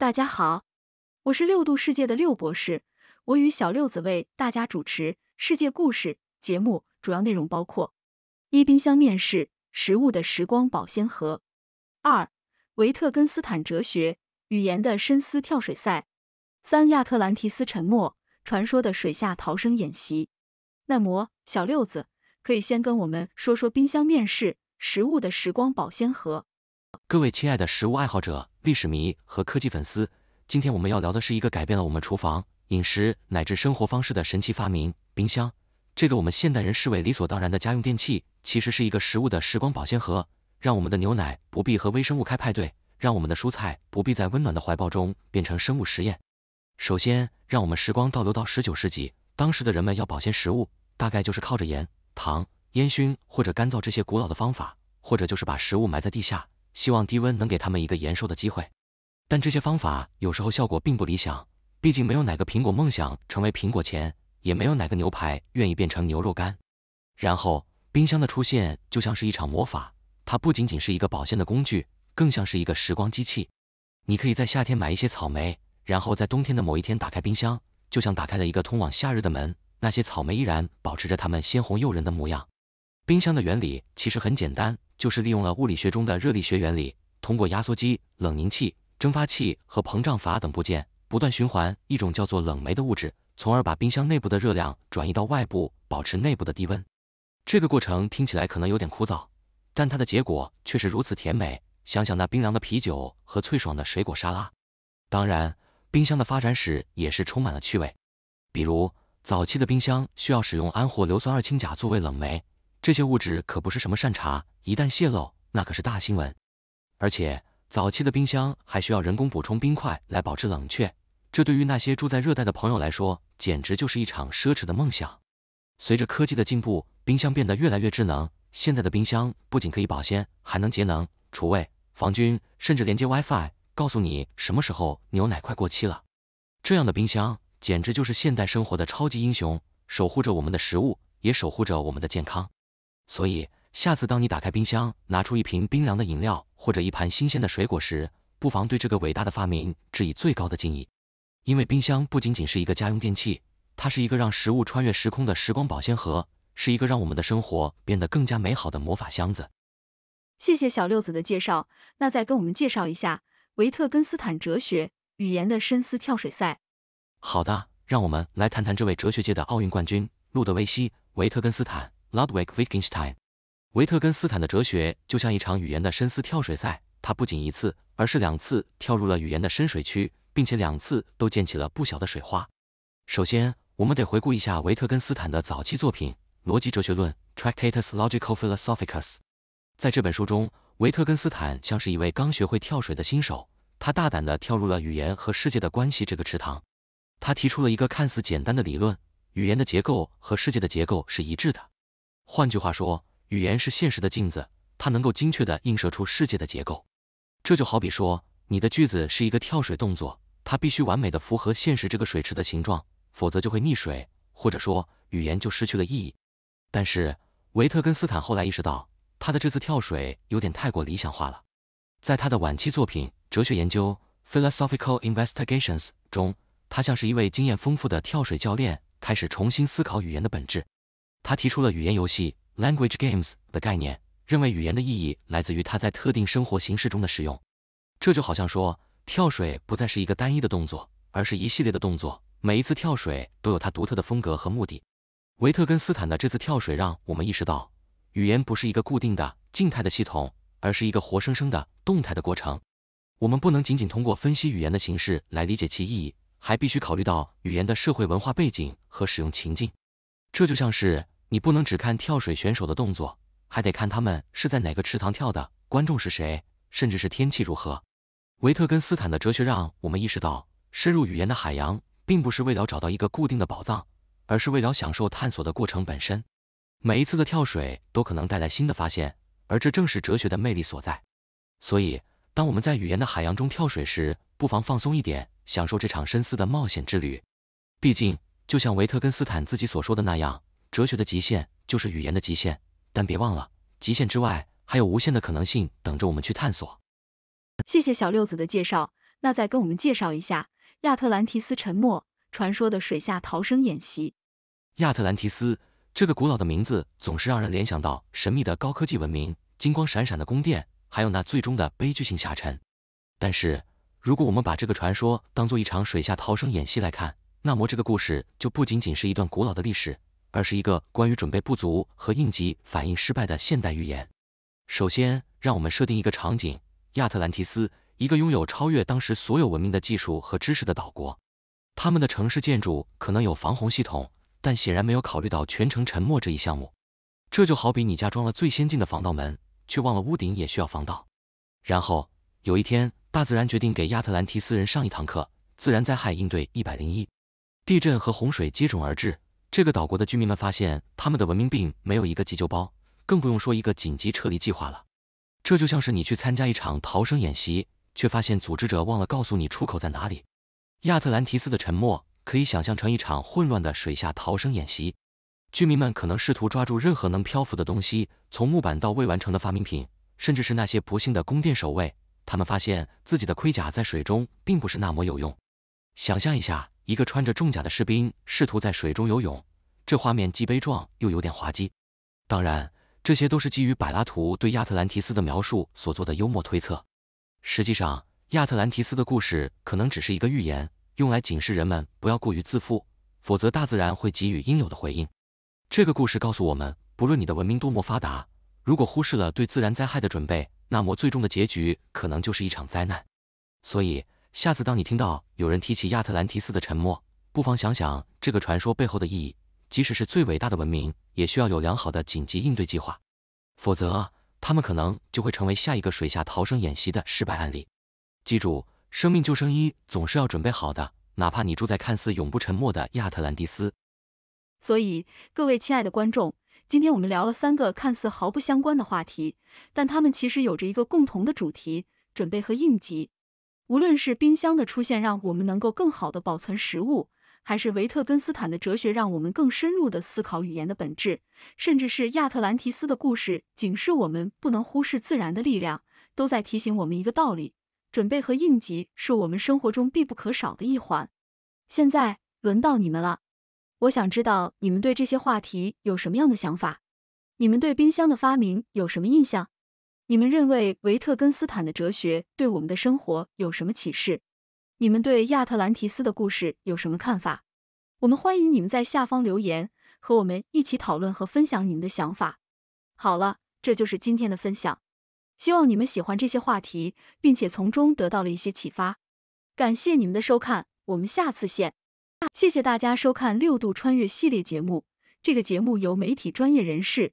大家好，我是六度世界的六博士，我与小六子为大家主持世界故事节目，主要内容包括：一、冰箱面试食物的时光保鲜盒；二、维特根斯坦哲学语言的深思跳水赛；三、亚特兰提斯沉没传说的水下逃生演习。那么，小六子，可以先跟我们说说冰箱面试食物的时光保鲜盒。各位亲爱的食物爱好者、历史迷和科技粉丝，今天我们要聊的是一个改变了我们厨房、饮食乃至生活方式的神奇发明——冰箱。这个我们现代人视为理所当然的家用电器，其实是一个食物的时光保鲜盒，让我们的牛奶不必和微生物开派对，让我们的蔬菜不必在温暖的怀抱中变成生物实验。首先，让我们时光倒流到十九世纪，当时的人们要保鲜食物，大概就是靠着盐、糖、烟熏或者干燥这些古老的方法，或者就是把食物埋在地下。希望低温能给他们一个延寿的机会，但这些方法有时候效果并不理想，毕竟没有哪个苹果梦想成为苹果前，也没有哪个牛排愿意变成牛肉干。然后，冰箱的出现就像是一场魔法，它不仅仅是一个保鲜的工具，更像是一个时光机器。你可以在夏天买一些草莓，然后在冬天的某一天打开冰箱，就像打开了一个通往夏日的门，那些草莓依然保持着它们鲜红诱人的模样。冰箱的原理其实很简单，就是利用了物理学中的热力学原理，通过压缩机、冷凝器、蒸发器和膨胀阀等部件不断循环一种叫做冷媒的物质，从而把冰箱内部的热量转移到外部，保持内部的低温。这个过程听起来可能有点枯燥，但它的结果却是如此甜美。想想那冰凉的啤酒和脆爽的水果沙拉，当然，冰箱的发展史也是充满了趣味。比如，早期的冰箱需要使用氨或硫酸二氢钾作为冷媒。这些物质可不是什么善茬，一旦泄露，那可是大新闻。而且，早期的冰箱还需要人工补充冰块来保持冷却，这对于那些住在热带的朋友来说，简直就是一场奢侈的梦想。随着科技的进步，冰箱变得越来越智能，现在的冰箱不仅可以保鲜，还能节能、除味、防菌，甚至连接 WiFi，告诉你什么时候牛奶快过期了。这样的冰箱简直就是现代生活的超级英雄，守护着我们的食物，也守护着我们的健康。所以，下次当你打开冰箱，拿出一瓶冰凉的饮料或者一盘新鲜的水果时，不妨对这个伟大的发明致以最高的敬意。因为冰箱不仅仅是一个家用电器，它是一个让食物穿越时空的时光保鲜盒，是一个让我们的生活变得更加美好的魔法箱子。谢谢小六子的介绍，那再跟我们介绍一下维特根斯坦哲学语言的深思跳水赛。好的，让我们来谈谈这位哲学界的奥运冠军路德维希·维特根斯坦。Ludwig Wittgenstein。维特根斯坦的哲学就像一场语言的深思跳水赛，他不仅一次，而是两次跳入了语言的深水区，并且两次都溅起了不小的水花。首先，我们得回顾一下维特根斯坦的早期作品《逻辑哲学论》（Tractatus Logico Philosophicus）。在这本书中，维特根斯坦像是一位刚学会跳水的新手，他大胆地跳入了语言和世界的关系这个池塘。他提出了一个看似简单的理论：语言的结构和世界的结构是一致的。换句话说，语言是现实的镜子，它能够精确地映射出世界的结构。这就好比说，你的句子是一个跳水动作，它必须完美的符合现实这个水池的形状，否则就会溺水，或者说语言就失去了意义。但是维特根斯坦后来意识到，他的这次跳水有点太过理想化了。在他的晚期作品《哲学研究》（Philosophical Investigations） 中，他像是一位经验丰富的跳水教练，开始重新思考语言的本质。他提出了语言游戏 （language games） 的概念，认为语言的意义来自于它在特定生活形式中的使用。这就好像说，跳水不再是一个单一的动作，而是一系列的动作，每一次跳水都有它独特的风格和目的。维特根斯坦的这次跳水让我们意识到，语言不是一个固定的、静态的系统，而是一个活生生的、动态的过程。我们不能仅仅通过分析语言的形式来理解其意义，还必须考虑到语言的社会文化背景和使用情境。这就像是，你不能只看跳水选手的动作，还得看他们是在哪个池塘跳的，观众是谁，甚至是天气如何。维特根斯坦的哲学让我们意识到，深入语言的海洋，并不是为了找到一个固定的宝藏，而是为了享受探索的过程本身。每一次的跳水都可能带来新的发现，而这正是哲学的魅力所在。所以，当我们在语言的海洋中跳水时，不妨放松一点，享受这场深思的冒险之旅。毕竟，就像维特根斯坦自己所说的那样，哲学的极限就是语言的极限。但别忘了，极限之外还有无限的可能性等着我们去探索。谢谢小六子的介绍，那再跟我们介绍一下亚特兰提斯沉没传说的水下逃生演习。亚特兰提斯这个古老的名字总是让人联想到神秘的高科技文明、金光闪闪的宫殿，还有那最终的悲剧性下沉。但是，如果我们把这个传说当做一场水下逃生演习来看，那么这个故事就不仅仅是一段古老的历史，而是一个关于准备不足和应急反应失败的现代寓言。首先，让我们设定一个场景：亚特兰提斯，一个拥有超越当时所有文明的技术和知识的岛国。他们的城市建筑可能有防洪系统，但显然没有考虑到全城沉没这一项目。这就好比你家装了最先进的防盗门，却忘了屋顶也需要防盗。然后有一天，大自然决定给亚特兰提斯人上一堂课：自然灾害应对一百零一。地震和洪水接踵而至，这个岛国的居民们发现他们的文明病没有一个急救包，更不用说一个紧急撤离计划了。这就像是你去参加一场逃生演习，却发现组织者忘了告诉你出口在哪里。亚特兰提斯的沉没可以想象成一场混乱的水下逃生演习，居民们可能试图抓住任何能漂浮的东西，从木板到未完成的发明品，甚至是那些不幸的宫殿守卫。他们发现自己的盔甲在水中并不是那么有用。想象一下，一个穿着重甲的士兵试图在水中游泳，这画面既悲壮又有点滑稽。当然，这些都是基于柏拉图对亚特兰提斯的描述所做的幽默推测。实际上，亚特兰提斯的故事可能只是一个寓言，用来警示人们不要过于自负，否则大自然会给予应有的回应。这个故事告诉我们，不论你的文明多么发达，如果忽视了对自然灾害的准备，那么最终的结局可能就是一场灾难。所以，下次当你听到有人提起亚特兰提斯的沉没，不妨想想这个传说背后的意义。即使是最伟大的文明，也需要有良好的紧急应对计划，否则他们可能就会成为下一个水下逃生演习的失败案例。记住，生命救生衣总是要准备好的，哪怕你住在看似永不沉没的亚特兰蒂斯。所以，各位亲爱的观众，今天我们聊了三个看似毫不相关的话题，但他们其实有着一个共同的主题：准备和应急。无论是冰箱的出现让我们能够更好的保存食物，还是维特根斯坦的哲学让我们更深入的思考语言的本质，甚至是亚特兰提斯的故事警示我们不能忽视自然的力量，都在提醒我们一个道理：准备和应急是我们生活中必不可少的一环。现在轮到你们了，我想知道你们对这些话题有什么样的想法？你们对冰箱的发明有什么印象？你们认为维特根斯坦的哲学对我们的生活有什么启示？你们对亚特兰提斯的故事有什么看法？我们欢迎你们在下方留言，和我们一起讨论和分享你们的想法。好了，这就是今天的分享，希望你们喜欢这些话题，并且从中得到了一些启发。感谢你们的收看，我们下次见。谢谢大家收看六度穿越系列节目，这个节目由媒体专业人士。